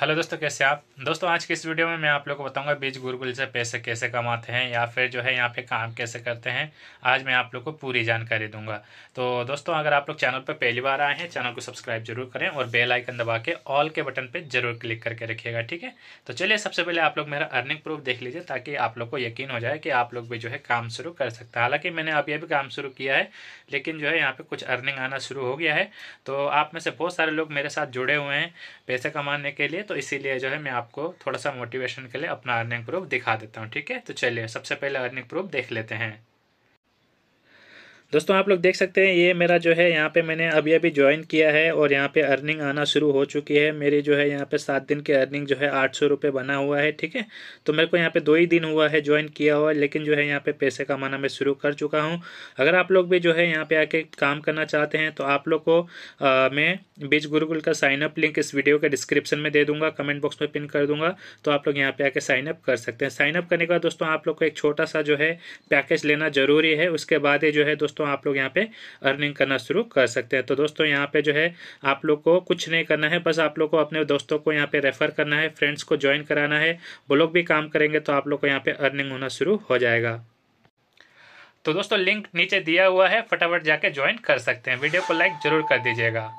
hello दोस्तों कैसे आप दोस्तों आज के इस वीडियो में मैं आप लोग को बताऊंगा बीज गुरुकुल से पैसे कैसे कमाते हैं या फिर जो है यहाँ पे काम कैसे करते हैं आज मैं आप लोग को पूरी जानकारी दूंगा तो दोस्तों अगर आप लोग चैनल पर पहली बार आए हैं चैनल को सब्सक्राइब जरूर करें और बेल आइकन दबा के ऑल के बटन पर जरूर क्लिक करके रखिएगा ठीक है तो चलिए सबसे पहले आप लोग मेरा अर्निंग प्रूफ देख लीजिए ताकि आप लोग को यकीन हो जाए कि आप लोग भी जो है काम शुरू कर सकते हैं हालांकि मैंने अभी अभी काम शुरू किया है लेकिन जो है यहाँ पर कुछ अर्निंग आना शुरू हो गया है तो आप में से बहुत सारे लोग मेरे साथ जुड़े हुए हैं पैसे कमाने के लिए तो इसीलिए जो है मैं आपको थोड़ा सा मोटिवेशन के लिए अपना अर्निंग प्रूफ दिखा देता हूँ ठीक है तो चलिए सबसे पहले अर्निंग प्रूफ देख लेते हैं दोस्तों आप लोग देख सकते हैं ये मेरा जो है यहाँ पे मैंने अभी अभी ज्वाइन किया है और यहाँ पे अर्निंग आना शुरू हो चुकी है मेरी जो है यहाँ पे सात दिन की अर्निंग जो है आठ सौ रुपये बना हुआ है ठीक है तो मेरे को यहाँ पे दो ही दिन हुआ है ज्वाइन किया हुआ लेकिन जो है यहाँ पे पैसे कमाना मैं शुरू कर चुका हूँ अगर आप लोग भी जो है यहाँ पर आके काम करना चाहते हैं तो आप लोग को आ, मैं बीज गुरुकुल का साइनअप लिंक इस वीडियो के डिस्क्रिप्शन में दे दूंगा कमेंट बॉक्स में पिन कर दूंगा तो आप लोग यहाँ पर आके साइनअप कर सकते हैं साइनअप करने के बाद दोस्तों आप लोग को एक छोटा सा जो है पैकेज लेना जरूरी है उसके बाद ही जो है दोस्तों दोस्तों आप लोग यहाँ पे अर्निंग करना शुरू कर सकते हैं तो दोस्तों यहाँ पे जो है आप लोग को कुछ नहीं करना है बस आप लोग को अपने दोस्तों को यहाँ पे रेफर करना है फ्रेंड्स को ज्वाइन कराना है वो लोग भी काम करेंगे तो आप लोग को यहाँ पे अर्निंग होना शुरू हो जाएगा तो दोस्तों लिंक नीचे दिया हुआ है फटाफट जाके ज्वाइन कर सकते हैं वीडियो को लाइक जरूर कर दीजिएगा